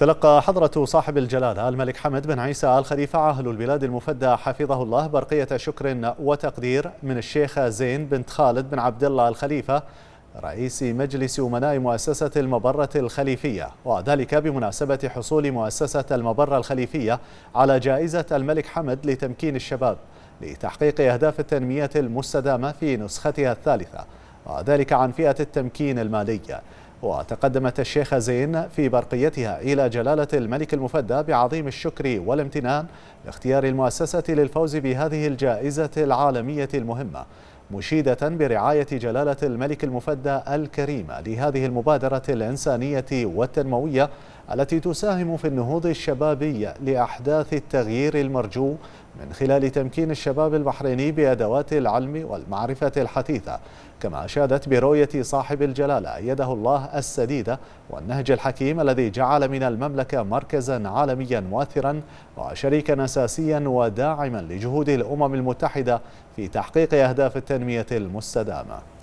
تلقى حضرة صاحب الجلالة الملك حمد بن عيسى آل خليفة عاهل البلاد المفدى حفظه الله برقية شكر وتقدير من الشيخة زين بنت خالد بن عبد الله الخليفة رئيس مجلس أمناء مؤسسة المبرة الخليفية وذلك بمناسبة حصول مؤسسة المبرة الخليفية على جائزة الملك حمد لتمكين الشباب لتحقيق أهداف التنمية المستدامة في نسختها الثالثة وذلك عن فئة التمكين المالي وتقدمت الشيخة زين في برقيتها إلى جلالة الملك المفدى بعظيم الشكر والامتنان لاختيار المؤسسة للفوز بهذه الجائزة العالمية المهمة مشيدة برعاية جلالة الملك المفدى الكريمة لهذه المبادرة الإنسانية والتنموية التي تساهم في النهوض الشبابي لأحداث التغيير المرجو من خلال تمكين الشباب البحريني بأدوات العلم والمعرفة الحثيثة كما أشادت برؤية صاحب الجلالة يده الله السديدة والنهج الحكيم الذي جعل من المملكة مركزا عالميا مؤثرا وشريكا أساسيا وداعما لجهود الأمم المتحدة في تحقيق أهداف التنمية المستدامة